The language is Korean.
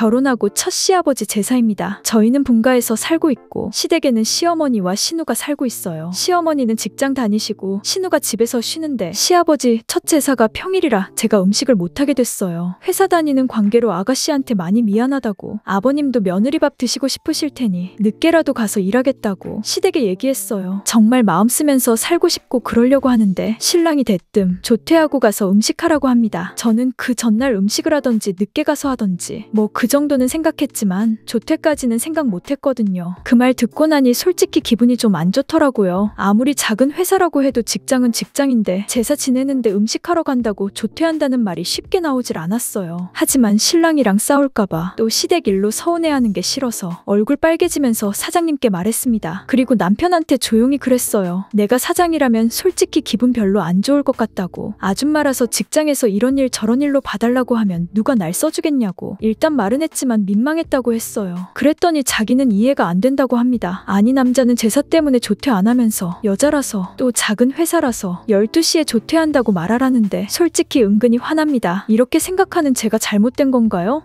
결혼하고 첫 시아버지 제사입니다. 저희는 본가에서 살고 있고 시댁에는 시어머니와 신우가 살고 있어요. 시어머니는 직장 다니시고 신우가 집에서 쉬는데 시아버지 첫 제사가 평일이라 제가 음식을 못하게 됐어요. 회사 다니는 관계로 아가씨한테 많이 미안하다고 아버님도 며느리밥 드시고 싶으실 테니 늦게라도 가서 일하겠다고 시댁에 얘기했어요. 정말 마음 쓰면서 살고 싶고 그러려고 하는데 신랑이 대뜸 조퇴하고 가서 음식하라고 합니다. 저는 그 전날 음식을 하던지 늦게 가서 하던지 뭐그 정도는 생각했지만 조퇴까지는 생각 못했거든요. 그 말 듣고 나니 솔직히 기분이 좀 안 좋더라고요. 아무리 작은 회사라고 해도 직장은 직장인데 제사 지내는데 음식하러 간다고 조퇴한다는 말이 쉽게 나오질 않았어요. 하지만 신랑이랑 싸울까봐 또 시댁 일로 서운해하는 게 싫어서 얼굴 빨개지면서 사장님께 말했습니다. 그리고 남편한테 조용히 그랬어요. 내가 사장이라면 솔직히 기분 별로 안 좋을 것 같다고 아줌마라서 직장에서 이런 일 저런 일로 봐달라고 하면 누가 날 써주겠냐고 일단 말은 표현했지만 민망했다고 했어요. 그랬더니 자기는 이해가 안 된다고 합니다. 아니 남자는 제사 때문에 조퇴 안 하면서 여자라서 또 작은 회사라서 12시에 조퇴한다고 말하라는데 솔직히 은근히 화납니다. 이렇게 생각하는 제가 잘못된 건가요?